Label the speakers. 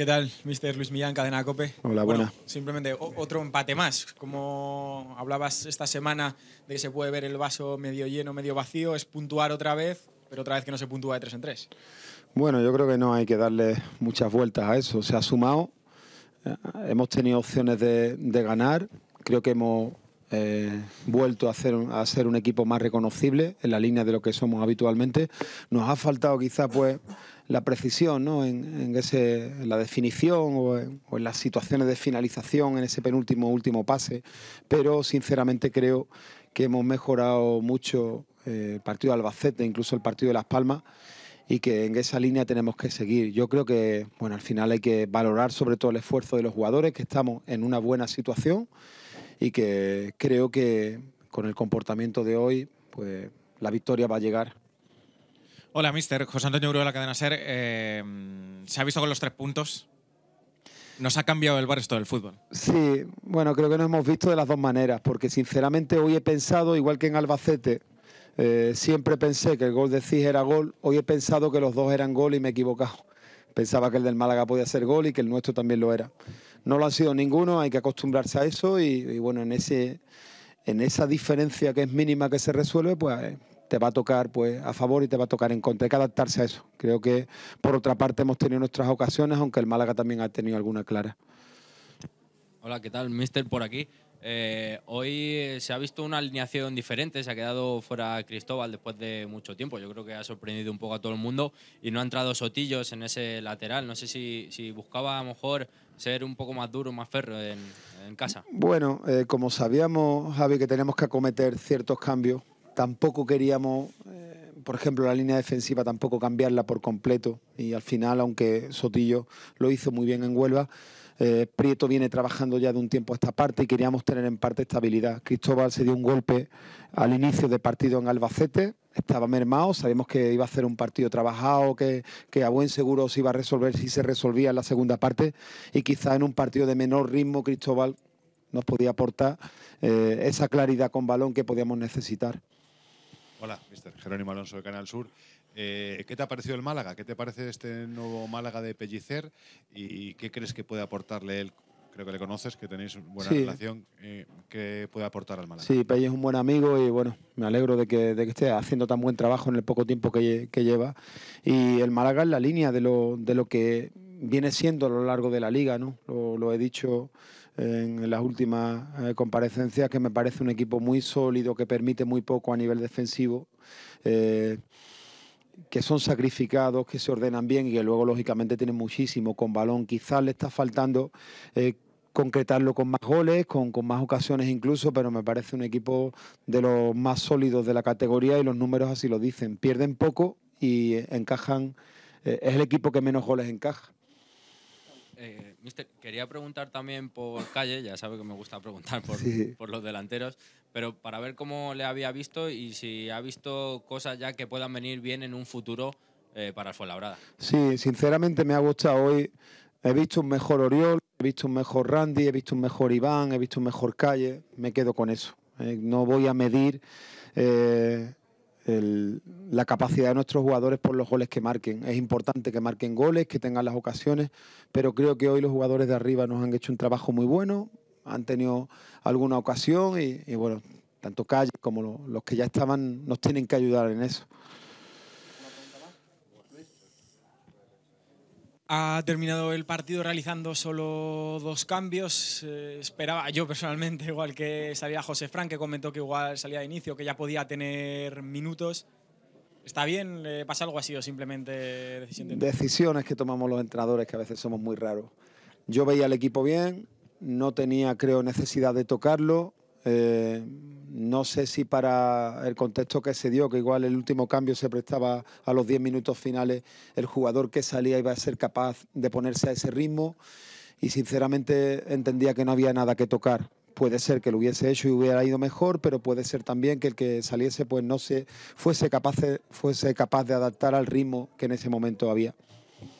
Speaker 1: ¿Qué tal, Mr. Luis Millán, Cadena Cope? Hola, bueno, buena. Simplemente otro empate más. Como hablabas esta semana de que se puede ver el vaso medio lleno, medio vacío, es puntuar otra vez, pero otra vez que no se puntúa de tres en tres.
Speaker 2: Bueno, yo creo que no hay que darle muchas vueltas a eso. Se ha sumado, eh, hemos tenido opciones de, de ganar, creo que hemos eh, vuelto a, hacer, a ser un equipo más reconocible en la línea de lo que somos habitualmente. Nos ha faltado quizá pues la precisión ¿no? en, ese, la definición o en, las situaciones de finalización, en ese penúltimo último pase, pero sinceramente creo que hemos mejorado mucho eh, el partido de Albacete, incluso el partido de Las Palmas y que en esa línea tenemos que seguir. Yo creo que bueno, al final hay que valorar sobre todo el esfuerzo de los jugadores, que estamos en una buena situación y que creo que con el comportamiento de hoy, pues la victoria va a llegar.
Speaker 1: Hola, mister. José Antonio Uro de la cadena Ser. Eh, ¿Se ha visto con los tres puntos? Nos ha cambiado el esto del fútbol.
Speaker 2: Sí, bueno, creo que nos hemos visto de las dos maneras, porque sinceramente hoy he pensado, igual que en Albacete, eh, siempre pensé que el gol de Cis era gol, hoy he pensado que los dos eran gol y me he equivocado. Pensaba que el del Málaga podía ser gol y que el nuestro también lo era no lo ha sido ninguno, hay que acostumbrarse a eso y, bueno, en, ese, en esa diferencia que es mínima que se resuelve, pues eh, te va a tocar pues a favor y te va a tocar en contra. Hay que adaptarse a eso. Creo que por otra parte hemos tenido nuestras ocasiones, aunque el Málaga también ha tenido alguna clara.
Speaker 1: Hola, ¿qué tal? Mister por aquí. Eh, hoy se ha visto una alineación diferente, se ha quedado fuera Cristóbal después de mucho tiempo. Yo creo que ha sorprendido un poco a todo el mundo y no ha entrado Sotillos en ese lateral. No sé si, buscaba a lo mejor ser un poco más duro, más ferro en, casa.
Speaker 2: Bueno, eh, como sabíamos, Javi, que tenemos que acometer ciertos cambios, tampoco queríamos por ejemplo, la línea defensiva tampoco cambiarla por completo. Y al final, aunque Sotillo lo hizo muy bien en Huelva, eh, Prieto viene trabajando ya de un tiempo a esta parte y queríamos tener en parte estabilidad. Cristóbal se dio un golpe al inicio de partido en Albacete, estaba mermado, sabemos que iba a ser un partido trabajado, que, a buen seguro se iba a resolver si se resolvía en la segunda parte y quizá en un partido de menor ritmo Cristóbal nos podía aportar eh, esa claridad con balón que podíamos necesitar. Hola, mister Jerónimo Alonso de Canal Sur. Eh, ¿Qué te ha parecido el Málaga? ¿Qué te parece este nuevo Málaga de Pellicer? ¿Y qué crees que puede aportarle él? Creo que le conoces, que tenéis buena relación. Eh, ¿Qué puede aportar al Málaga? Sí, Pellicer es un buen amigo y bueno, me alegro de que, de que esté haciendo tan buen trabajo en el poco tiempo que, lleva. Y el Málaga es la línea de lo, de lo que viene siendo a lo largo de la liga, ¿no? Lo, lo he dicho en las últimas eh, comparecencias, que me parece un equipo muy sólido, que permite muy poco a nivel defensivo, eh, que son sacrificados, que se ordenan bien y que luego, lógicamente, tienen muchísimo con balón. Quizás le está faltando eh, concretarlo con más goles, con, más ocasiones incluso, pero me parece un equipo de los más sólidos de la categoría y los números así lo dicen. Pierden poco y encajan, es el equipo que menos goles encaja.
Speaker 1: Eh, quería preguntar también por Calle, ya sabe que me gusta preguntar por, los delanteros, pero para ver cómo le había visto y si ha visto cosas ya que puedan venir bien en un futuro eh, para el Fuenlabrada.
Speaker 2: Sí, sinceramente me ha gustado hoy. He visto un mejor Oriol, he visto un mejor Randy, he visto un mejor Iván, he visto un mejor Calle. Me quedo con eso. Eh, no voy a medir la capacidad de nuestros jugadores por los goles que marquen. Es importante que marquen goles, que tengan las ocasiones, pero creo que hoy los jugadores de arriba nos han hecho un trabajo muy bueno, han tenido alguna ocasión y, bueno, tanto Calle como los que ya estaban nos tienen que ayudar en eso.
Speaker 1: Ha terminado el partido realizando solo dos cambios. Eh, esperaba yo personalmente, igual que salía José Fran, que comentó que igual salía de inicio, que ya podía tener minutos. ¿Está bien? ¿Le pasa algo así o simplemente decisión de... Decisiones
Speaker 2: que tomamos los entrenadores, que a veces somos muy raros. Yo veía al equipo bien, no tenía, creo, necesidad de tocarlo. Eh, no sé si para el contexto que se dio, que igual el último cambio se prestaba a los 10 minutos finales, el jugador que salía iba a ser capaz de ponerse a ese ritmo y sinceramente entendía que no había nada que tocar. Puede ser que lo hubiese hecho y hubiera ido mejor, pero puede ser también que el que saliese pues no fuese capaz, fuese capaz de adaptar al ritmo que en ese momento había.